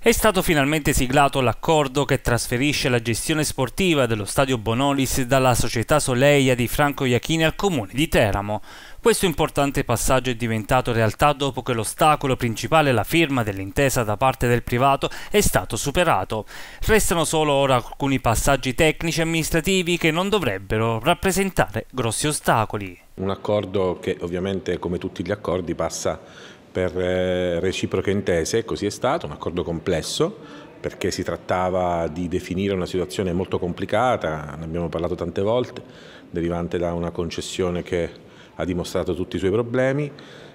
È stato finalmente siglato l'accordo che trasferisce la gestione sportiva dello stadio Bonolis dalla società Soleia di Franco Iachini al comune di Teramo. Questo importante passaggio è diventato realtà dopo che l'ostacolo principale, la firma dell'intesa da parte del privato, è stato superato. Restano solo ora alcuni passaggi tecnici e amministrativi che non dovrebbero rappresentare grossi ostacoli. Un accordo che ovviamente come tutti gli accordi passa per eh, reciproche intese, così è stato, un accordo complesso perché si trattava di definire una situazione molto complicata, ne abbiamo parlato tante volte, derivante da una concessione che ha dimostrato tutti i suoi problemi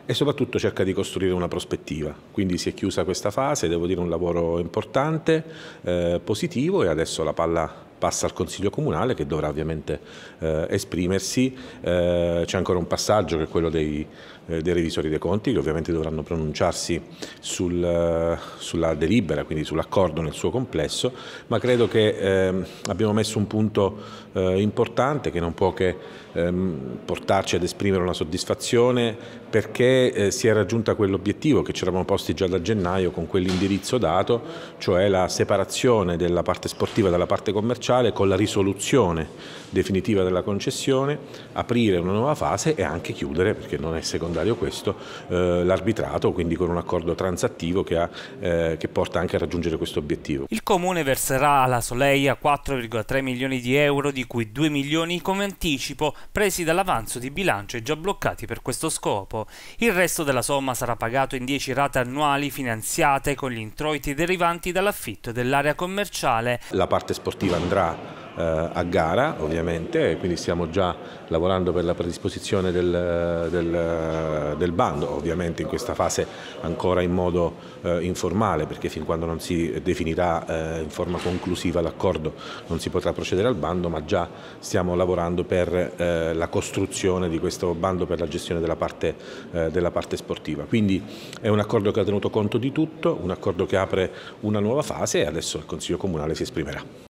e soprattutto cerca di costruire una prospettiva. Quindi si è chiusa questa fase, devo dire un lavoro importante, eh, positivo e adesso la palla passa al Consiglio Comunale che dovrà ovviamente eh, esprimersi, eh, c'è ancora un passaggio che è quello dei, eh, dei, revisori dei conti che ovviamente dovranno pronunciarsi sul, eh, sulla delibera, quindi sull'accordo nel suo complesso, ma credo che ehm, abbiamo messo un punto eh, importante che non può che ehm, portarci ad esprimere una soddisfazione perché eh, si è raggiunta quell'obiettivo che ci eravamo posti già da gennaio con quell'indirizzo dato, cioè la separazione della parte sportiva dalla parte commerciale sociale con la risoluzione definitiva della concessione, aprire una nuova fase e anche chiudere, perché non è secondario questo, eh, l'arbitrato, quindi con un accordo transattivo che, ha, eh, che, porta anche a raggiungere questo obiettivo. Il Comune verserà alla Soleia 4,3 milioni di euro, di cui 2 milioni come anticipo, presi dall'avanzo di bilancio e già bloccati per questo scopo. Il resto della somma sarà pagato in 10 rate annuali finanziate con gli introiti derivanti dall'affitto dell'area commerciale. La parte sportiva andrà sarà eh, a gara ovviamente, quindi stiamo già lavorando per la predisposizione del, del, del bando, ovviamente in questa fase ancora in modo eh, informale perché fin quando non si definirà eh, in forma conclusiva l'accordo non si potrà procedere al bando, ma già stiamo lavorando per eh, la costruzione di questo bando per la gestione della parte, eh, della parte sportiva. Quindi è un accordo che ha tenuto conto di tutto, un accordo che apre una nuova fase e adesso il Consiglio Comunale si esprimerà.